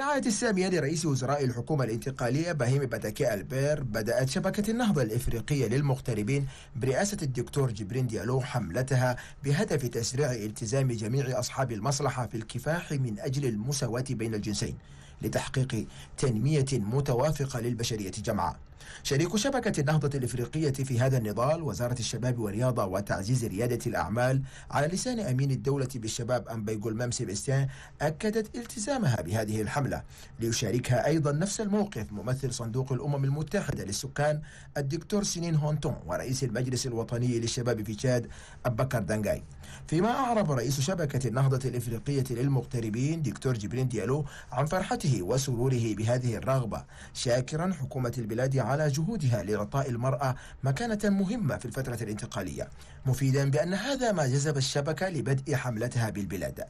برعاية السامية لرئيس وزراء الحكومة الانتقالية بهيم باتاكي البير بدأت شبكة النهضة الإفريقية للمغتربين برئاسة الدكتور جبرين ديالو حملتها بهدف تسريع التزام جميع أصحاب المصلحة في الكفاح من أجل المساواة بين الجنسين لتحقيق تنمية متوافقة للبشرية جمعاء شريك شبكة النهضة الإفريقية في هذا النضال وزارة الشباب والرياضة وتعزيز ريادة الأعمال على لسان أمين الدولة بالشباب أمبيغول مام بستان أكدت التزامها بهذه الحملة الجملة ليشاركها أيضا نفس الموقف ممثل صندوق الأمم المتحدة للسكان الدكتور سنين هونتون ورئيس المجلس الوطني للشباب في تشاد أبكر دنجاي فيما أعرب رئيس شبكة النهضة الإفريقية للمغتربين دكتور جبرين ديالو عن فرحته وسروره بهذه الرغبة شاكرا حكومة البلاد على جهودها لإعطاء المرأة مكانة مهمة في الفترة الانتقالية مفيدا بأن هذا ما جذب الشبكة لبدء حملتها بالبلاد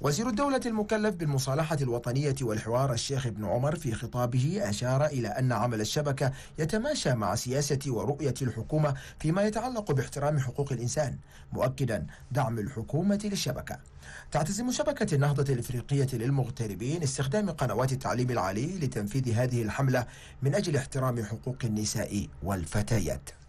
وزير الدولة المكلف بالمصالحة الوطنية والحكومة حوار الشيخ ابن عمر في خطابه أشار إلى أن عمل الشبكة يتماشى مع سياسة ورؤية الحكومة فيما يتعلق باحترام حقوق الإنسان مؤكدا دعم الحكومة للشبكة تعتزم شبكة النهضة الإفريقية للمغتربين استخدام قنوات التعليم العالي لتنفيذ هذه الحملة من أجل احترام حقوق النساء والفتيات